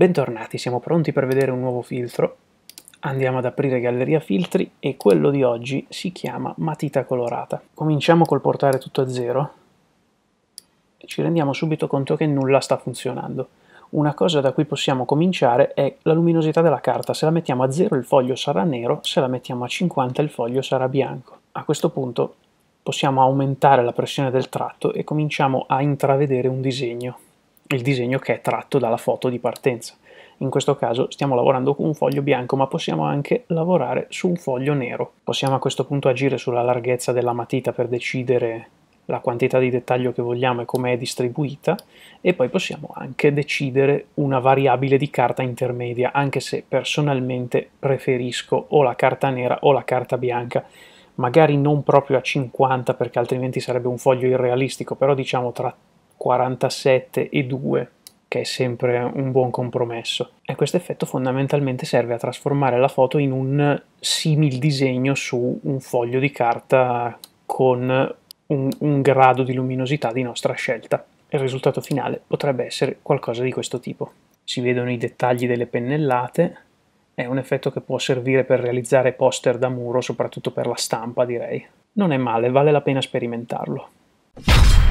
Bentornati, siamo pronti per vedere un nuovo filtro. Andiamo ad aprire Galleria Filtri e quello di oggi si chiama Matita Colorata. Cominciamo col portare tutto a zero e ci rendiamo subito conto che nulla sta funzionando. Una cosa da cui possiamo cominciare è la luminosità della carta. Se la mettiamo a zero il foglio sarà nero, se la mettiamo a 50 il foglio sarà bianco. A questo punto possiamo aumentare la pressione del tratto e cominciamo a intravedere un disegno il disegno che è tratto dalla foto di partenza. In questo caso stiamo lavorando con un foglio bianco, ma possiamo anche lavorare su un foglio nero. Possiamo a questo punto agire sulla larghezza della matita per decidere la quantità di dettaglio che vogliamo e come è distribuita e poi possiamo anche decidere una variabile di carta intermedia, anche se personalmente preferisco o la carta nera o la carta bianca magari non proprio a 50 perché altrimenti sarebbe un foglio irrealistico, però diciamo tra 47 e 2, che è sempre un buon compromesso. E questo effetto fondamentalmente serve a trasformare la foto in un simil disegno su un foglio di carta con un, un grado di luminosità di nostra scelta. Il risultato finale potrebbe essere qualcosa di questo tipo. Si vedono i dettagli delle pennellate, è un effetto che può servire per realizzare poster da muro, soprattutto per la stampa direi. Non è male, vale la pena sperimentarlo.